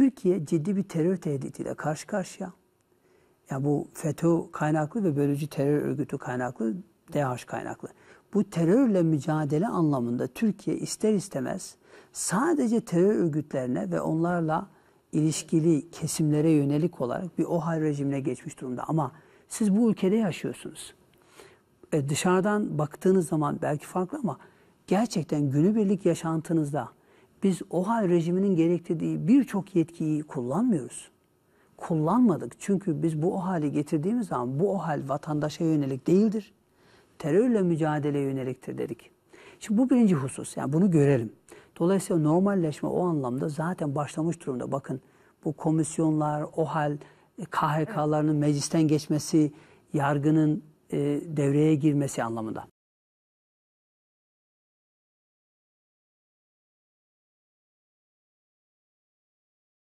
Türkiye ciddi bir terör tehdidiyle karşı karşıya. Ya bu FETÖ kaynaklı ve bölücü terör örgütü kaynaklı, DH kaynaklı. Bu terörle mücadele anlamında Türkiye ister istemez sadece terör örgütlerine ve onlarla ilişkili kesimlere yönelik olarak bir OHAL rejimine geçmiş durumda. Ama siz bu ülkede yaşıyorsunuz. E dışarıdan baktığınız zaman belki farklı ama gerçekten günübirlik yaşantınızda biz OHAL rejiminin gerektirdiği birçok yetkiyi kullanmıyoruz. Kullanmadık çünkü biz bu OHAL'i getirdiğimiz zaman bu OHAL vatandaşa yönelik değildir. Terörle mücadeleye yöneliktir dedik. Şimdi bu birinci husus yani bunu görelim. Dolayısıyla normalleşme o anlamda zaten başlamış durumda. Bakın bu komisyonlar, OHAL, e, KHK'larının meclisten geçmesi, yargının e, devreye girmesi anlamında.